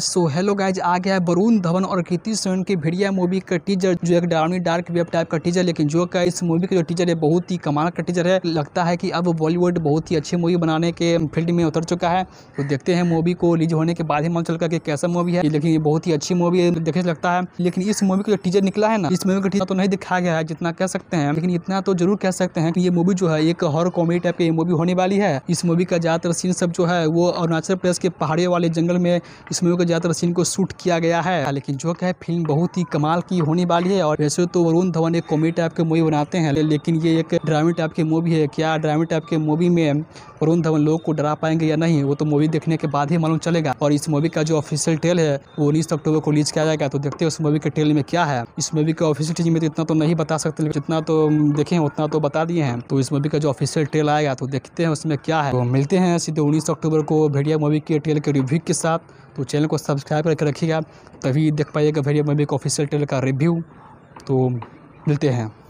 so hello guys आ गया है वरुण धवन और कृति सोन की भिड़िया मूवी का टीजर जो एक डरावनी डार्क वेब टाइप का टीजर लेकिन जो का इस मूवी का जो टीजर है बहुत ही कमाल का टीजर है लगता है कि अब बॉलीवुड बहुत ही अच्छी मूवी बनाने के फील्ड में उतर चुका है तो देखते हैं मूवी को रिलीज होने के बाद ही मालूम चलकर कैसा मूवी है लेकिन ये बहुत ही अच्छी मूवी है देखने लगता है लेकिन इस मूवी का जो टीजर निकला है ना इस मूवी का टीजर तो नहीं दिखाया गया है जितना कह सकते हैं लेकिन इतना तो जरूर कह सकते हैं कि ये मूवी जो है एक हॉर कॉमेडी टाइप की मूवी होने वाली है इस मूवी का ज्यादातर सीन सब जो है वो अरुणाचल प्रदेश के पहाड़ियों वाले जंगल में इस मूवी पर ज़्यादातर सीन को शूट किया गया है लेकिन जो है फिल्म बहुत ही कमाल की होने वाली है और वैसे तो वरुण धवन एक कॉमेडी टाइप के मूवी बनाते हैं लेकिन ये एक ड्रामे टाइप की मूवी है क्या ड्रामे टाइप के मूवी में वरुण धवन लोग को डरा पाएंगे या नहीं वो तो मूवी देखने के बाद ही मालूम चलेगा और इस मूवी का जो ऑफिशियल टेल है वो उन्नीस अक्टूबर को रिलीज किया जाएगा तो देखते हैं उस मूवी के टेल में क्या है इस मूवी का ऑफिशियल चीज में तो इतना तो नहीं बता सकते जितना तो देखे उतना तो बता दिए हैं तो इस मूवी का जो ऑफिशियल टेल आएगा तो देखते हैं उसमें क्या है तो मिलते हैं सीधे उन्नीस अक्टूबर को भेड़िया मूवी के टेल के रिव्यू के साथ तो चैनल को को सब्सक्राइब करके रखिएगा तभी देख पाइएगा भैया मम्मी का ऑफिशियल टेलर का रिव्यू तो मिलते हैं